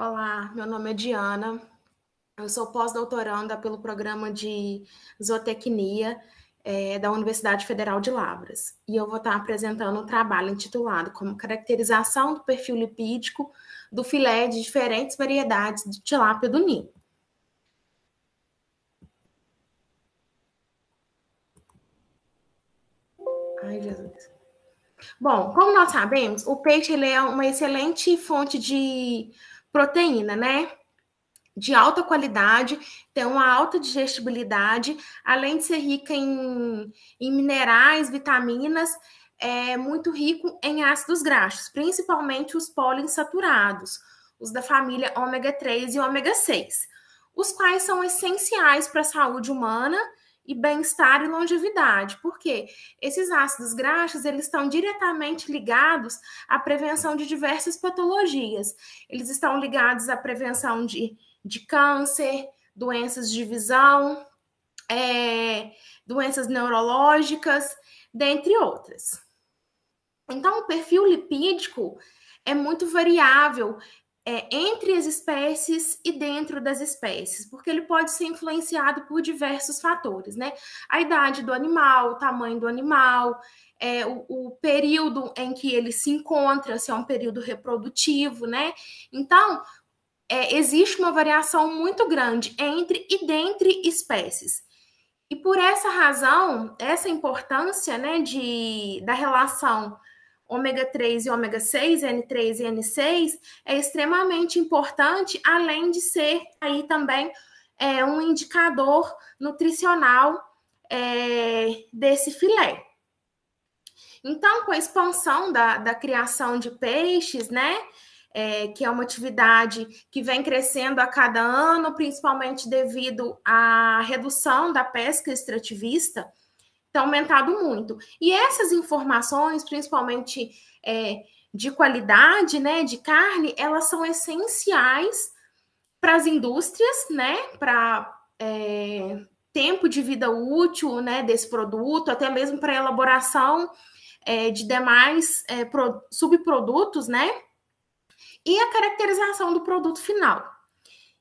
Olá, meu nome é Diana, eu sou pós-doutoranda pelo programa de zootecnia é, da Universidade Federal de Lavras. E eu vou estar apresentando um trabalho intitulado Como Caracterização do Perfil Lipídico do Filé de Diferentes Variedades de Tilápia do Ninho. Ai, Jesus. Bom, como nós sabemos, o peixe ele é uma excelente fonte de proteína, né? De alta qualidade, tem uma alta digestibilidade, além de ser rica em, em minerais, vitaminas, é muito rico em ácidos graxos, principalmente os poliinsaturados, os da família ômega 3 e ômega 6, os quais são essenciais para a saúde humana e bem-estar e longevidade, porque esses ácidos graxos eles estão diretamente ligados à prevenção de diversas patologias. Eles estão ligados à prevenção de, de câncer, doenças de visão, é, doenças neurológicas, dentre outras. Então, o perfil lipídico é muito variável é, entre as espécies e dentro das espécies, porque ele pode ser influenciado por diversos fatores, né? A idade do animal, o tamanho do animal, é, o, o, período em que ele se encontra, se é um período reprodutivo, né? Então, é, existe uma variação muito grande entre e dentre espécies. E por essa razão, essa importância né, de, da relação ômega 3 e ômega 6, N3 e N6, é extremamente importante, além de ser aí também é, um indicador nutricional é, desse filé. Então, com a expansão da, da criação de peixes, né? É, que é uma atividade que vem crescendo a cada ano, principalmente devido à redução da pesca extrativista, tem aumentado muito. E essas informações, principalmente é, de qualidade, né, de carne, elas são essenciais para as indústrias, né, para é, tempo de vida útil, né, desse produto, até mesmo para elaboração é, de demais é, pro, subprodutos, né, e a caracterização do produto final.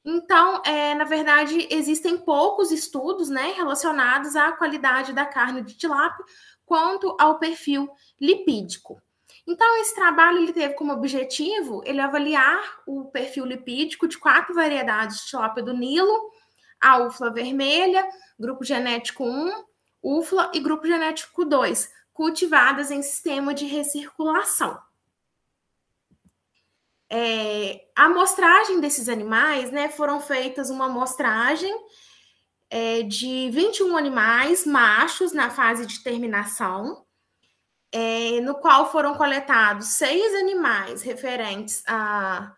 Então, é, na verdade, existem poucos estudos né, relacionados à qualidade da carne de tilápia quanto ao perfil lipídico. Então, esse trabalho ele teve como objetivo ele avaliar o perfil lipídico de quatro variedades de tilápia do Nilo, a UFLA vermelha, grupo genético 1, UFLA e grupo genético 2, cultivadas em sistema de recirculação. É, a amostragem desses animais, né? Foram feitas uma amostragem é, de 21 animais machos na fase de terminação, é, no qual foram coletados seis animais referentes a,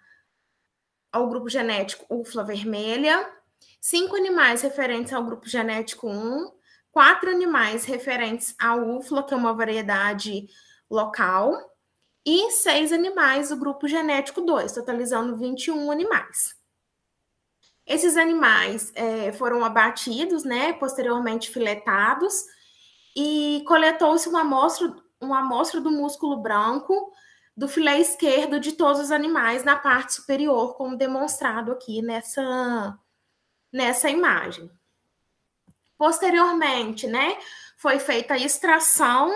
ao grupo genético UFLA vermelha, cinco animais referentes ao grupo genético 1, quatro animais referentes ao UFLA, que é uma variedade local, e seis animais do grupo genético 2, totalizando 21 animais. Esses animais é, foram abatidos, né, posteriormente filetados, e coletou-se uma amostra, uma amostra do músculo branco do filé esquerdo de todos os animais na parte superior, como demonstrado aqui nessa, nessa imagem. Posteriormente, né, foi feita a extração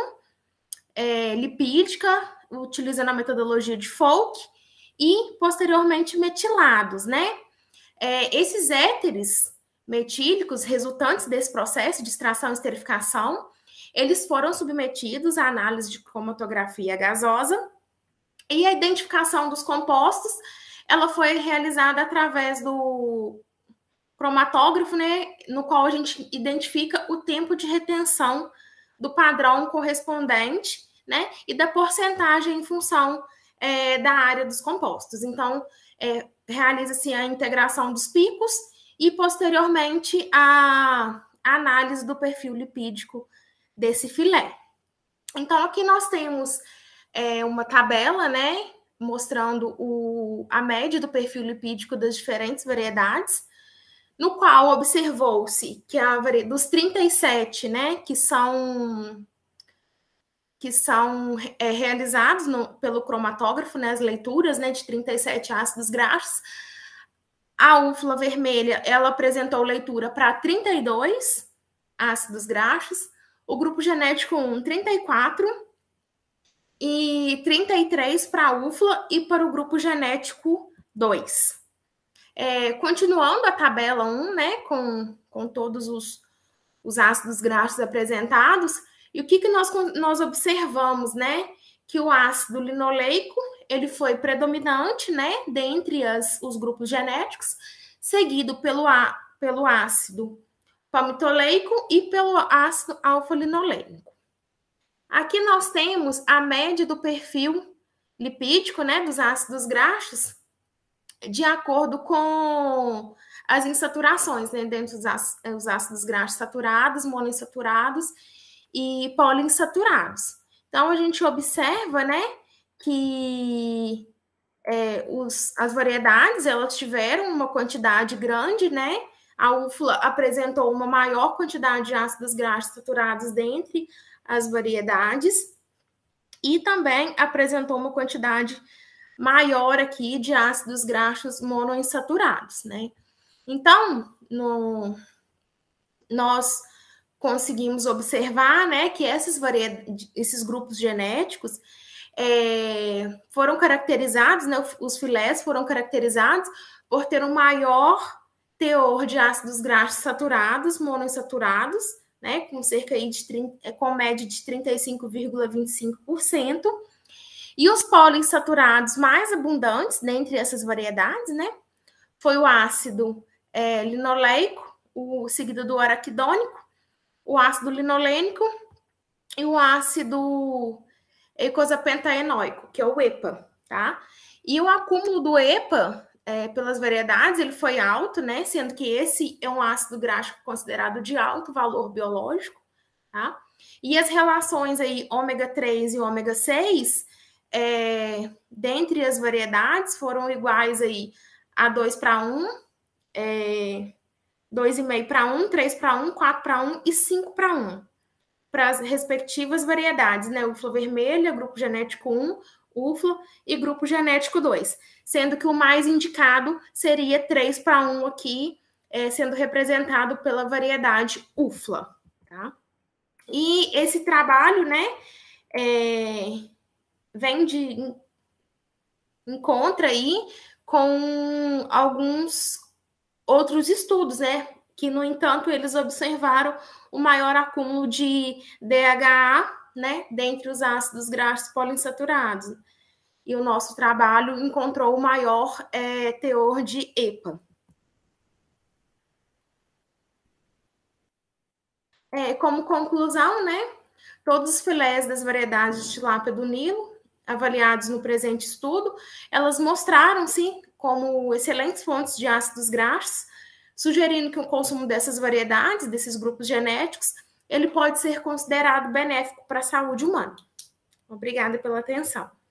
é, lipídica, utilizando a metodologia de Folk, e posteriormente metilados, né? É, esses éteres metílicos resultantes desse processo de extração e esterificação, eles foram submetidos à análise de cromatografia gasosa e a identificação dos compostos, ela foi realizada através do cromatógrafo, né, no qual a gente identifica o tempo de retenção do padrão correspondente, né? E da porcentagem em função é, da área dos compostos. Então, é, realiza-se a integração dos picos e, posteriormente, a, análise do perfil lipídico desse filé. Então, aqui nós temos é, uma tabela, né? Mostrando o, a média do perfil lipídico das diferentes variedades no qual observou-se que a dos 37, né, que são que são é, realizados no, pelo cromatógrafo, né, as leituras, né, de 37 ácidos graxos, a úvula vermelha, ela apresentou leitura para 32 ácidos graxos, o grupo genético 1, 34 e 33 para a úvula e para o grupo genético 2. É, continuando a tabela 1, né, com, com todos os, os ácidos graxos apresentados, e o que, que nós, nós observamos, né? Que o ácido linoleico, ele foi predominante, né, dentre as, os grupos genéticos, seguido pelo, a, pelo ácido palmitoleico e pelo ácido alfa-linoleico. Aqui nós temos a média do perfil lipídico, né, dos ácidos graxos, de acordo com as insaturações, né? Dentro dos ácidos graxos saturados, monoinsaturados e poliinsaturados. Então, a gente observa, né, que é, os, as variedades, elas tiveram uma quantidade grande, né? A UFLA apresentou uma maior quantidade de ácidos graxos saturados dentre as variedades e também apresentou uma quantidade maior aqui de ácidos graxos monoinsaturados, né? Então, no, nós conseguimos observar, né, que essas esses grupos genéticos é, foram caracterizados, né, os filés foram caracterizados por ter um maior teor de ácidos graxos saturados, monoinsaturados, né, com cerca aí de 30, é, com média de 35,25%, e os poliinsaturados mais abundantes dentre essas variedades, né? Foi o ácido é, linoleico, o seguido do araquidônico, o ácido linolênico e o ácido eicosapentaenoico, que é o EPA, tá? E o acúmulo do EPA é, pelas variedades, ele foi alto, né? Sendo que esse é um ácido gráfico considerado de alto valor biológico, tá? E as relações aí ômega 3 e ômega 6, é, dentre as variedades foram iguais aí a 2 para 1, 2,5 para 1, 3 para 1, 4 para 1 e 5 para 1. Para as respectivas variedades, né? Ufla vermelha, grupo genético 1, UFLA e grupo genético 2. Sendo que o mais indicado seria 3 para 1 aqui, é, sendo representado pela variedade UFLA, tá? E esse trabalho, né, é, vem de encontra aí com alguns outros estudos, né? Que, no entanto, eles observaram o maior acúmulo de DHA, né? Dentre os ácidos graxos poliinsaturados. E o nosso trabalho encontrou o maior é, teor de EPA. É, como conclusão, né? Todos os filés das variedades de tilápia do Nilo avaliados no presente estudo, elas mostraram-se como excelentes fontes de ácidos graxos, sugerindo que o consumo dessas variedades, desses grupos genéticos, ele pode ser considerado benéfico para a saúde humana. Obrigada pela atenção.